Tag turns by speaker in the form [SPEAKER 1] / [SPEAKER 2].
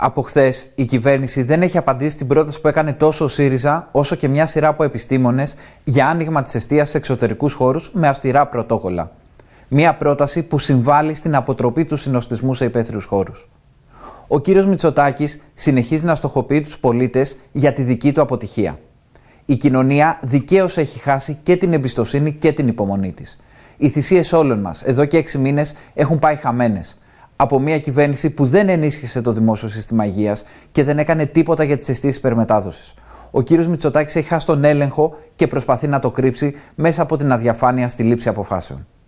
[SPEAKER 1] από χθες η κυβέρνηση δεν έχει απαντήσει στην πρόταση που έκανε τόσο ο ΣΥΡΙΖΑ όσο και μια σειρά από επιστήμονες για άνοιγμα της αιστείας σε εξωτερικούς χώρους με αυστηρά πρωτόκολλα. Μια πρόταση που συμβάλλει στην αποτροπή του συνοστισμού σε υπαίθριους χώρους. Ο κύριος Μητσοτάκης συνεχίζει να στοχοποιεί τους πολίτες για τη δική του αποτυχία. Η κοινωνία δικαίως έχει χάσει και την εμπιστοσύνη και την υπομονή της. Οι θυσίες όλων μας εδώ και 6 μήνες έχουν πάει χαμένες από μια κυβέρνηση που δεν ενίσχυσε το δημόσιο σύστημα υγείας και δεν έκανε τίποτα για τις αισθήσεις υπερμετάδοσης. Ο κύριος Μητσοτάκης έχει χάσει τον έλεγχο και προσπαθεί να το κρύψει μέσα από την αδιαφάνεια στη λήψη αποφάσεων.